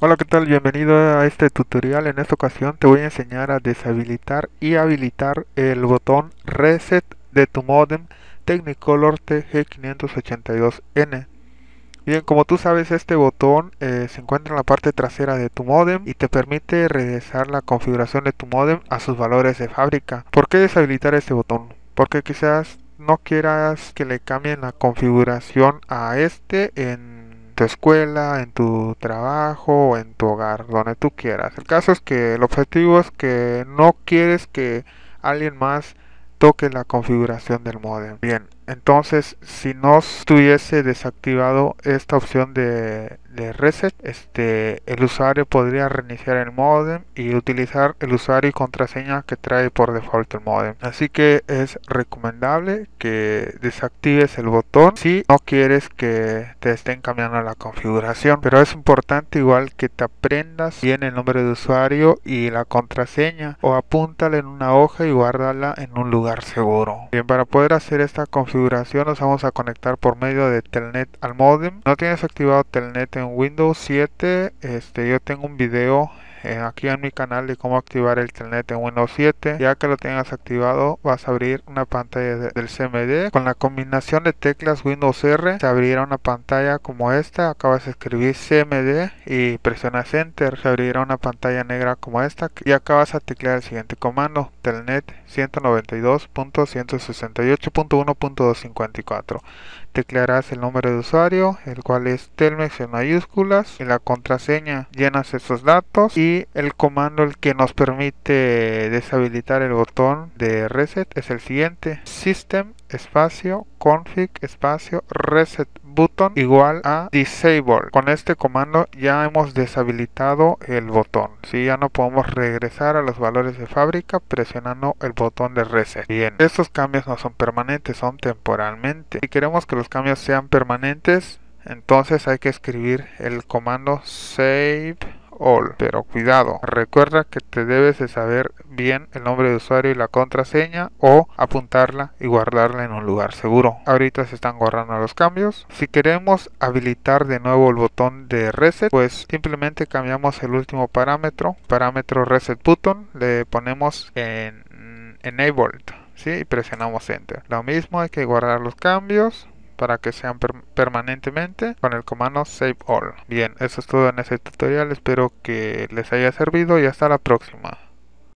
Hola qué tal, bienvenido a este tutorial, en esta ocasión te voy a enseñar a deshabilitar y habilitar el botón Reset de tu modem Technicolor TG582N Bien, como tú sabes este botón eh, se encuentra en la parte trasera de tu modem y te permite regresar la configuración de tu modem a sus valores de fábrica ¿Por qué deshabilitar este botón? Porque quizás no quieras que le cambien la configuración a este en tu escuela, en tu trabajo o en tu hogar, donde tú quieras. El caso es que el objetivo es que no quieres que alguien más toque la configuración del modem. Bien, entonces si no estuviese desactivado esta opción de reset, este, el usuario podría reiniciar el modem y utilizar el usuario y contraseña que trae por default el modem. Así que es recomendable que desactives el botón si no quieres que te estén cambiando la configuración. Pero es importante igual que te aprendas bien el nombre de usuario y la contraseña o apúntala en una hoja y guárdala en un lugar seguro. Bien, para poder hacer esta configuración nos vamos a conectar por medio de Telnet al modem. No tienes activado Telnet en Windows 7 este, yo tengo un video eh, aquí en mi canal de cómo activar el telnet en Windows 7 ya que lo tengas activado vas a abrir una pantalla del CMD con la combinación de teclas Windows R se abrirá una pantalla como esta acabas de escribir CMD y presionas Enter se abrirá una pantalla negra como esta y acá vas a teclear el siguiente comando telnet 192.168.1.254 teclearás el nombre de usuario el cual es telmex en mayúsculas y la contraseña llenas esos datos y el comando el que nos permite deshabilitar el botón de reset es el siguiente system espacio config espacio reset button igual a disable con este comando ya hemos deshabilitado el botón si ya no podemos regresar a los valores de fábrica presionando el botón de reset bien estos cambios no son permanentes son temporalmente si queremos que los cambios sean permanentes entonces hay que escribir el comando save pero cuidado, recuerda que te debes de saber bien el nombre de usuario y la contraseña o apuntarla y guardarla en un lugar seguro. Ahorita se están guardando los cambios. Si queremos habilitar de nuevo el botón de reset, pues simplemente cambiamos el último parámetro, parámetro reset button, le ponemos en enabled. ¿sí? y presionamos enter lo mismo hay que guardar los cambios para que sean permanentemente con el comando save all. Bien, eso es todo en este tutorial, espero que les haya servido y hasta la próxima.